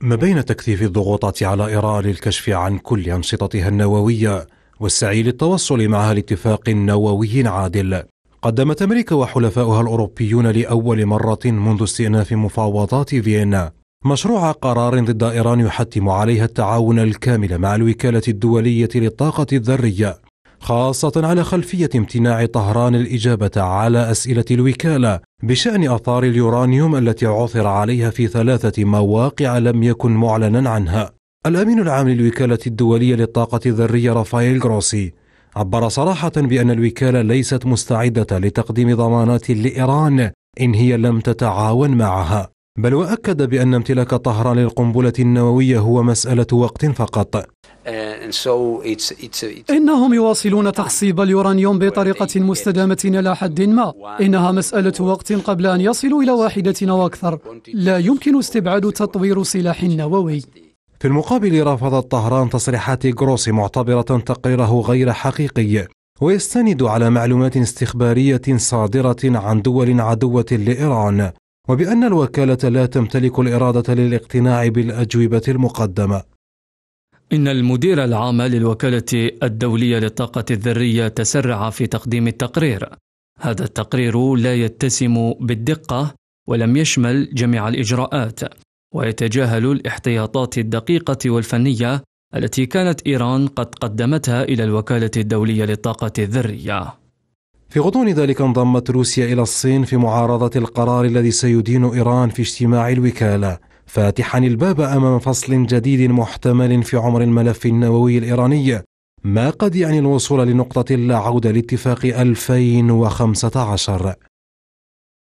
ما بين تكثيف الضغوطات على إيران للكشف عن كل أنشطتها النووية والسعي للتوصل معها لاتفاق نووي عادل قدمت أمريكا وحلفاؤها الأوروبيون لأول مرة منذ استئناف مفاوضات فيينا مشروع قرار ضد إيران يحتم عليها التعاون الكامل مع الوكالة الدولية للطاقة الذرية خاصة على خلفية امتناع طهران الإجابة على أسئلة الوكالة بشأن آثار اليورانيوم التي عثر عليها في ثلاثة مواقع لم يكن معلنا عنها. الأمين العام للوكالة الدولية للطاقة الذرية رافائيل غروسي عبر صراحة بأن الوكالة ليست مستعدة لتقديم ضمانات لإيران إن هي لم تتعاون معها، بل وأكد بأن امتلاك طهران للقنبلة النووية هو مسألة وقت فقط، Uh, إنهم يواصلون تخصيب اليورانيوم بطريقة مستدامة إلى حد ما إنها مسألة وقت قبل أن يصلوا إلى واحدة أو أكثر لا يمكن استبعاد تطوير سلاح نووي في المقابل رفضت طهران تصريحات غروسي معتبرة تقريره غير حقيقي ويستند على معلومات استخبارية صادرة عن دول عدوة لإيران وبأن الوكالة لا تمتلك الإرادة للاقتناع بالأجوبة المقدمة إن المدير العام للوكالة الدولية للطاقة الذرية تسرع في تقديم التقرير. هذا التقرير لا يتسم بالدقة ولم يشمل جميع الإجراءات، ويتجاهل الاحتياطات الدقيقة والفنية التي كانت إيران قد قدمتها إلى الوكالة الدولية للطاقة الذرية. في غضون ذلك انضمت روسيا إلى الصين في معارضة القرار الذي سيدين إيران في اجتماع الوكالة. فاتحا الباب امام فصل جديد محتمل في عمر الملف النووي الايراني ما قد يعني الوصول لنقطه لا عوده لاتفاق 2015